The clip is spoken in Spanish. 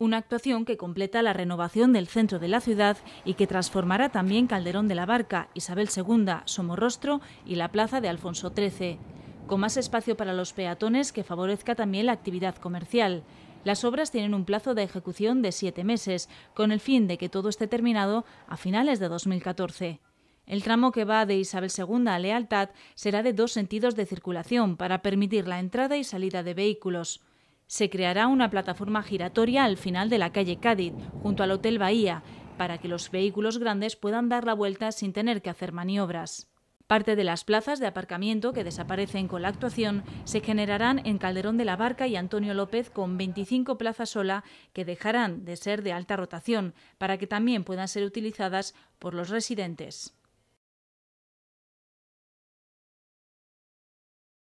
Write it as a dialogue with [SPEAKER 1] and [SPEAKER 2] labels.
[SPEAKER 1] Una actuación que completa la renovación del centro de la ciudad y que transformará también Calderón de la Barca, Isabel II, Somorrostro y la plaza de Alfonso XIII, con más espacio para los peatones que favorezca también la actividad comercial. Las obras tienen un plazo de ejecución de siete meses, con el fin de que todo esté terminado a finales de 2014. El tramo que va de Isabel II a Lealtad será de dos sentidos de circulación para permitir la entrada y salida de vehículos se creará una plataforma giratoria al final de la calle Cádiz, junto al Hotel Bahía, para que los vehículos grandes puedan dar la vuelta sin tener que hacer maniobras. Parte de las plazas de aparcamiento que desaparecen con la actuación se generarán en Calderón de la Barca y Antonio López con 25 plazas sola que dejarán de ser de alta rotación para que también puedan ser utilizadas por los residentes.